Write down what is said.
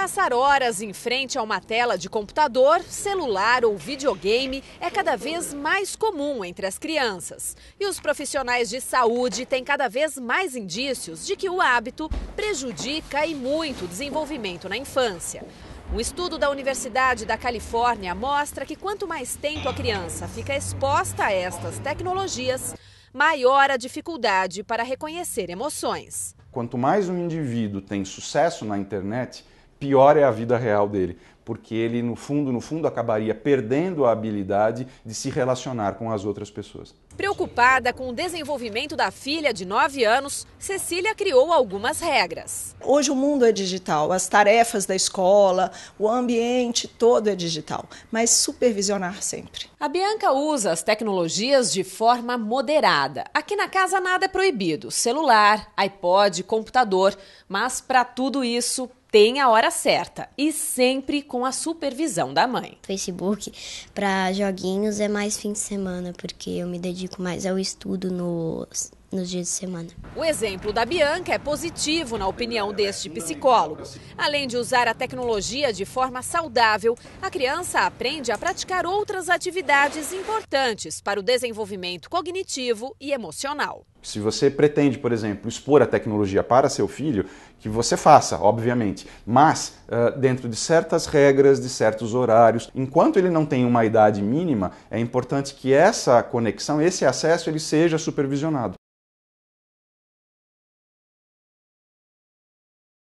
Passar horas em frente a uma tela de computador, celular ou videogame é cada vez mais comum entre as crianças. E os profissionais de saúde têm cada vez mais indícios de que o hábito prejudica e muito o desenvolvimento na infância. Um estudo da Universidade da Califórnia mostra que quanto mais tempo a criança fica exposta a estas tecnologias, maior a dificuldade para reconhecer emoções. Quanto mais um indivíduo tem sucesso na internet, pior é a vida real dele, porque ele, no fundo, no fundo, acabaria perdendo a habilidade de se relacionar com as outras pessoas. Preocupada com o desenvolvimento da filha de 9 anos, Cecília criou algumas regras. Hoje o mundo é digital, as tarefas da escola, o ambiente todo é digital, mas supervisionar sempre. A Bianca usa as tecnologias de forma moderada. Aqui na casa nada é proibido: celular, iPod, computador, mas para tudo isso tem a hora certa e sempre com a supervisão da mãe. Facebook para joguinhos é mais fim de semana, porque eu me dedico mais ao estudo nos nos dias de semana. O exemplo da Bianca é positivo na opinião deste psicólogo. Além de usar a tecnologia de forma saudável, a criança aprende a praticar outras atividades importantes para o desenvolvimento cognitivo e emocional. Se você pretende, por exemplo, expor a tecnologia para seu filho, que você faça, obviamente, mas uh, dentro de certas regras, de certos horários. Enquanto ele não tem uma idade mínima, é importante que essa conexão, esse acesso, ele seja supervisionado.